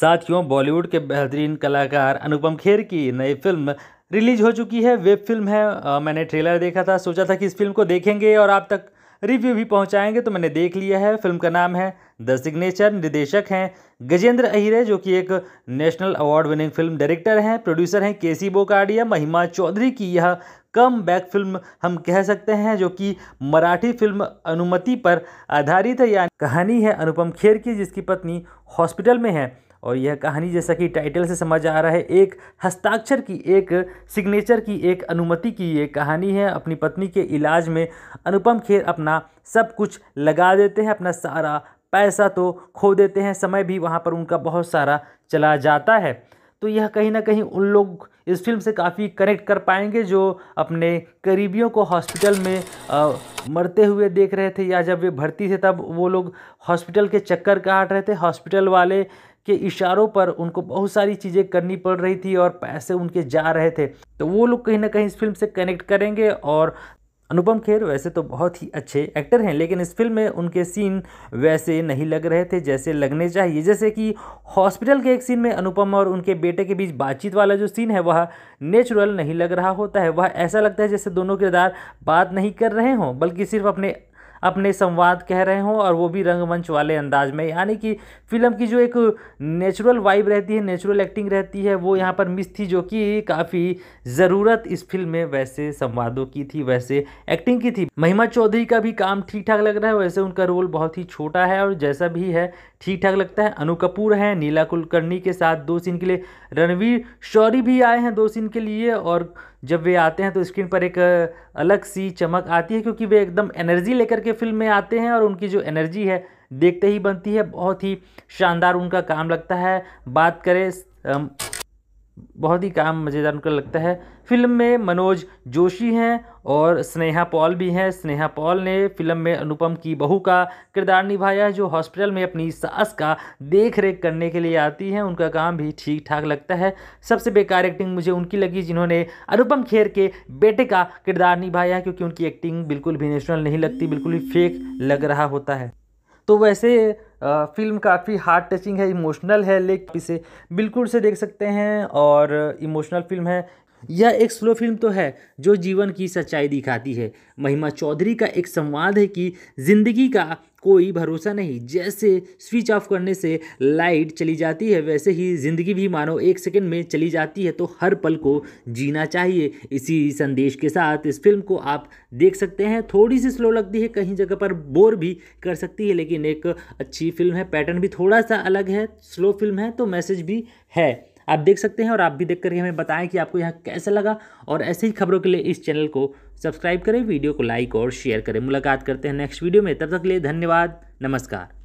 साथियों बॉलीवुड के बेहतरीन कलाकार अनुपम खेर की नई फिल्म रिलीज हो चुकी है वेब फिल्म है आ, मैंने ट्रेलर देखा था सोचा था कि इस फिल्म को देखेंगे और आप तक रिव्यू भी पहुंचाएंगे तो मैंने देख लिया है फिल्म का नाम है द सिग्नेचर निर्देशक हैं गजेंद्र अहिरे जो कि एक national award winning film director हैं प्रोड्यूसर हैं के सी बोकाडिया महिमा चौधरी की यह कम बैक फिल्म हम कह सकते हैं जो कि मराठी फिल्म अनुमति पर आधारित है या कहानी है अनुपम खेर की जिसकी पत्नी हॉस्पिटल में है और यह कहानी जैसा कि टाइटल से समझ आ रहा है एक हस्ताक्षर की एक सिग्नेचर की एक अनुमति की ये कहानी है अपनी पत्नी के इलाज में अनुपम खेर अपना सब कुछ लगा देते हैं अपना सारा पैसा तो खो देते हैं समय भी वहाँ पर उनका बहुत सारा चला जाता है तो यह कहीं ना कहीं उन लोग इस फिल्म से काफ़ी कनेक्ट कर पाएंगे जो अपने करीबियों को हॉस्पिटल में आ, मरते हुए देख रहे थे या जब वे भर्ती थे तब वो लोग हॉस्पिटल के चक्कर काट रहे थे हॉस्पिटल वाले के इशारों पर उनको बहुत सारी चीज़ें करनी पड़ रही थी और पैसे उनके जा रहे थे तो वो लोग कहीं ना कहीं इस फिल्म से कनेक्ट करेंगे और अनुपम खेर वैसे तो बहुत ही अच्छे एक्टर हैं लेकिन इस फिल्म में उनके सीन वैसे नहीं लग रहे थे जैसे लगने चाहिए जैसे कि हॉस्पिटल के एक सीन में अनुपम और उनके बेटे के बीच बातचीत वाला जो सीन है वह नेचुरल नहीं लग रहा होता है वह ऐसा लगता है जैसे दोनों किरदार बात नहीं कर रहे हों बल्कि सिर्फ अपने अपने संवाद कह रहे हों और वो भी रंगमंच वाले अंदाज में यानी कि फिल्म की जो एक नेचुरल वाइब रहती है नेचुरल एक्टिंग रहती है वो यहाँ पर मिस थी जो कि काफ़ी ज़रूरत इस फिल्म में वैसे संवादों की थी वैसे एक्टिंग की थी महिमा चौधरी का भी काम ठीक ठाक लग रहा है वैसे उनका रोल बहुत ही छोटा है और जैसा भी है ठीक ठाक लगता है अनु कपूर है नीला कुलकर्णी के साथ दो सीन के लिए रणवीर शौरी भी आए हैं दो सीन के लिए और जब वे आते हैं तो स्क्रीन पर एक अलग सी चमक आती है क्योंकि वे एकदम एनर्जी लेकर के फिल्म में आते हैं और उनकी जो एनर्जी है देखते ही बनती है बहुत ही शानदार उनका काम लगता है बात करें बहुत ही काम मज़ेदार उनका लगता है फिल्म में मनोज जोशी हैं और स्नेहा पॉल भी हैं स्नेहा पॉल ने फिल्म में अनुपम की बहू का किरदार निभाया है जो हॉस्पिटल में अपनी सास का देख रेख करने के लिए आती हैं उनका काम भी ठीक ठाक लगता है सबसे बेकार एक्टिंग मुझे उनकी लगी जिन्होंने अनुपम खेर के बेटे का किरदार निभाया है क्योंकि उनकी एक्टिंग बिल्कुल भी नेशनल नहीं लगती बिल्कुल ही फेक लग रहा होता है तो वैसे फिल्म काफ़ी हार्ट टचिंग है इमोशनल है लेकिन इसे बिल्कुल से देख सकते हैं और इमोशनल फिल्म है यह एक स्लो फिल्म तो है जो जीवन की सच्चाई दिखाती है महिमा चौधरी का एक संवाद है कि जिंदगी का कोई भरोसा नहीं जैसे स्विच ऑफ करने से लाइट चली जाती है वैसे ही ज़िंदगी भी मानो एक सेकंड में चली जाती है तो हर पल को जीना चाहिए इसी संदेश के साथ इस फिल्म को आप देख सकते हैं थोड़ी सी स्लो लगती है कहीं जगह पर बोर भी कर सकती है लेकिन एक अच्छी फिल्म है पैटर्न भी थोड़ा सा अलग है स्लो फिल्म है तो मैसेज भी है आप देख सकते हैं और आप भी देख करके हमें बताएं कि आपको यह कैसा लगा और ऐसे ही खबरों के लिए इस चैनल को सब्सक्राइब करें वीडियो को लाइक और शेयर करें मुलाकात करते हैं नेक्स्ट वीडियो में तब तक के लिए धन्यवाद नमस्कार